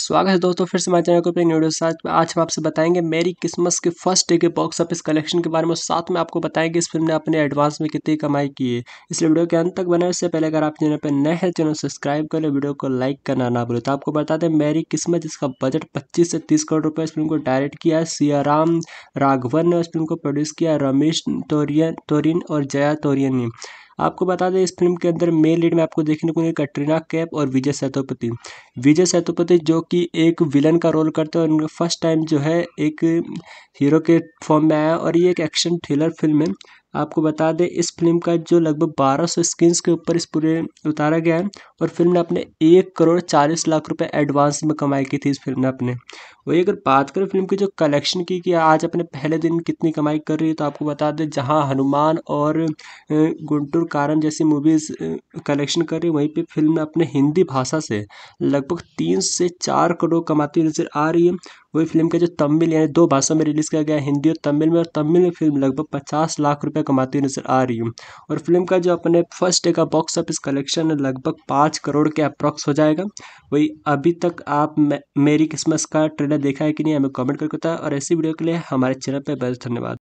स्वागत है दोस्तों फिर से हमारे चैनल को पे न्यू साथ आज हम आपसे बताएंगे मेरी क्रिसमस के फर्स्ट डे के बॉक्स ऑफिस कलेक्शन के बारे में साथ में आपको बताएंगे इस फिल्म ने अपने एडवांस में कितनी कमाई की है इसलिए वीडियो के अंत तक बने उससे पहले अगर आप चैनल पर नए हैं चैनल सब्सक्राइब करें वीडियो को लाइक करना ना भूलें तो आपको बता दें मेरी किस्मत जिसका बजट पच्चीस से तीस करोड़ रुपये इस फिल्म को डायरेक्ट किया है सियाराम राघवन ने इस फिल्म को प्रोड्यूस किया रमेश तोरियन तोरिन और जया तोरियन ने आपको बता दें इस फिल्म के अंदर मेन लीड में आपको देखने को मिली कटरीना कैफ और विजय सेतुपति विजय सेतुपति जो कि एक विलन का रोल करते हैं उनका फर्स्ट टाइम जो है एक हीरो के फॉर्म में आया और ये एक एक्शन थ्रिलर फिल्म है आपको बता दें इस फिल्म का जो लगभग 1200 स्क्रीन्स के ऊपर इस पूरे उतारा गया है और फिल्म ने अपने एक करोड़ चालीस लाख रुपए एडवांस में कमाई की थी इस फिल्म ने अपने वही अगर बात करें फिल्म की जो कलेक्शन की कि आज अपने पहले दिन कितनी कमाई कर रही है तो आपको बता दें जहां हनुमान और गुंटूर कारन जैसी मूवीज़ कलेक्शन कर रही वहीं पर फिल्म ने अपने हिंदी भाषा से लग लगभग तीन से चार करोड़ कमाती हुई नजर आ रही है वही फिल्म का जो तमिल यानी दो भाषा में रिलीज किया गया है हिंदी और तमिल में और तमिल में फिल्म लगभग पचास लाख रुपए कमाती हुई नजर आ रही है और फिल्म का जो अपने फर्स्ट डे का बॉक्स ऑफिस कलेक्शन है लगभग पाँच करोड़ के अप्रॉक्स हो जाएगा वही अभी तक आप मेरी क्रिसमस का ट्रेलर देखा है कि नहीं हमें कमेंट करके बताया और ऐसी वीडियो के लिए हमारे चैनल पर बहुत धन्यवाद